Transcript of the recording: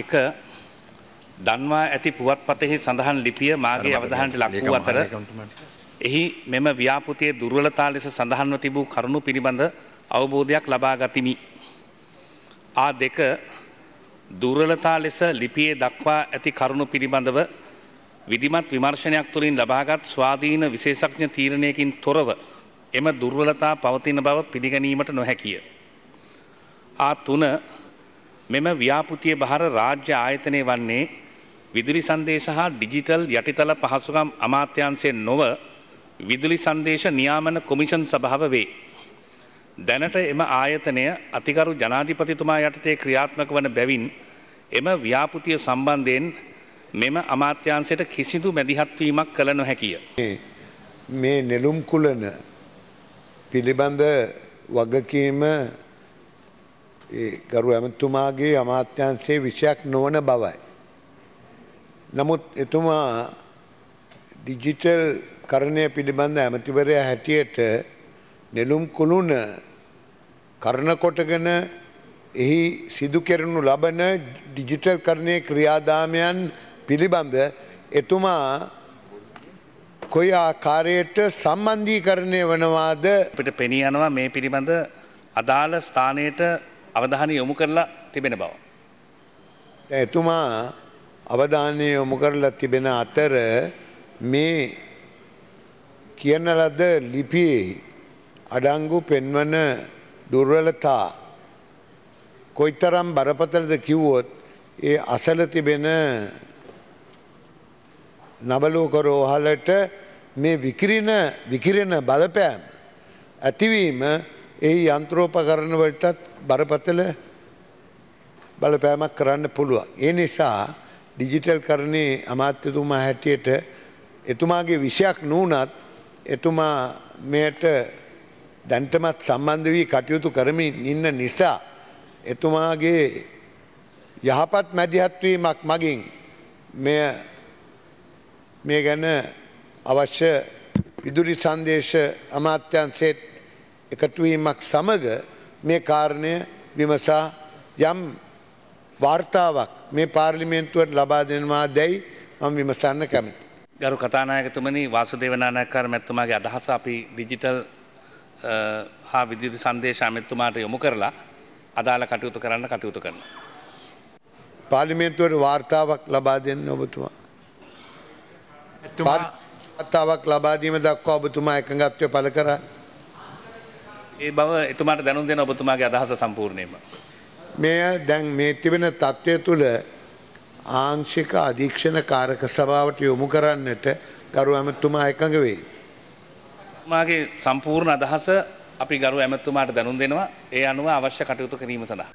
එක දන්වා ඇති පුවත්පතෙහි සඳහන් ලිපිය මාගේ අවධානට ලක් වූ අතර එහි මෙම ව්‍යාපෘතියේ දුර්වලතා ලෙස සඳහන්ව තිබූ කරුණු පිළිබඳ අවබෝධයක් ලබා ගතිමි. ආ දෙක දුර්වලතා ලෙස ලිපියේ දක්වා ඇති කරුණු පිළිබඳව විධිමත් විමර්ශනයක් තුළින් ලබාගත් ස්වාධීන විශේෂඥ තීරණයකින් තොරව එම දුර්වලතා පවතින බව පිළිගැනීමට නොහැකිය. ආ තුන මෙම ව්‍යාපෘතිය බහර රාජ්‍ය ආයතනය වන්නේ විදුලි සංදේශ හා ඩිජිටල් යටිතල පහසුකම් අමාත්‍යන්සේ නොව විදුලි සංදේශ නියාමන කොමිෂන් සභාව වේ. දැනට එම ආයතනය අතිකරු ජනාධිපතිතුමා යටතේ ක්‍රියාත්මක වන බැවින් එම ව්‍යාපෘතිය සම්බන්ධයෙන් මෙම අමාත්‍යන්සයට කිසිදු මැදිහත්වීමක් කළ නොහැකිය. මේ නෙළුම් කුලන පිළිබඳ වගකීම ගරු ඇමතුමාගේ අමාත්‍යන්සේ විෂයක් නොවන බවයි. නමුත් එතුමා ඩිජිටල් කරණය පිළිබඳ ඇමතිවරයා හැටියට නෙළුම් කුළුණ කරණකොටගෙන එහි සිදු කෙරනු ලබන ඩිජිටල් කරණය ක්‍රියාදාමයන් පිළිබඳ එතුමා කොයි ආකාරයට සම්බන්ධීකරණය වනවාද අපිට පෙනී යනවා මේ පිළිබඳ අදාළ ස්ථානයට අවධානය යොමු කරලා තිබෙන බව. එතුමා අවධානය යොමු කරලා තිබෙන අතර මේ කියන ලද ලිපියේ අඩංගු පෙන්වන දුර්වලතා කොයිතරම් බරපතලද කිව්වොත් ඒ අසල තිබෙන නබලෝක රෝහලට මේ විකිරණ බලපෑම් ඇතිවීම ඒ යන්ත්‍රෝපකරණවලටත් බරපතල බලපෑමක් කරන්න පුළුවන්. ඒ නිසා ඩිජිටල් කරණේ අමාත්‍යතුමා හැටියට එතුමාගේ විෂයක් නූනත් එතුමා මෙයට දැන්ටමත් සම්බන්ධ වී කටයුතු කරමින් ඉන්න නිසා එතුමාගේ යහපත් මැදිහත්වීමක් මගින් මෙය මේ ගැන අවශ්‍ය විදුලි සංදේශ අමාත්‍යන්සේත් එකතුවීමක් සමග මේ කාරණය විමසා යම් වාර්තාවක් මේ පාර්ලිමේන්තුවට ලබා දෙනවා දැයි මම විමසන්න කැමති. ගරු කතානායකතුමනි වාසුදේවනානයක්කාර මැත්තුමාගේ අදහස අපි ඩිජිටල් හා විදිරි සංදේශ අමැත්තුමාට යොමු කරලා අදාළ කටයුතු කරන්න කටයුතු කරන. පාලිමේන්තුවට වාර්තාවක් ලබා දෙන්න ඔබතුමා. වාර්තාවක් ලබාදීම දක්වා ඔබතුමා එකඟත්වය පළ කරා ඒ බව එතුමාට දැනුම් දෙන ඔබතුමාගේ අදහස සම්පූර්ණයම. මෙය දැන් මේ තිබෙන තත්ත්වය තුළ ආංශික අධීක්ෂණ කාරක සභාවට යොමු කරන්නට ගරු ඇමතුමා එකඟ වෙයි. මාගේ සම්පූර්ණ අදහස අපි ගරු ඇමතුමාට දැනුම් දෙනවා ඒ අනුව අවශ්‍ය කටයුතු කිරීම සඳහා.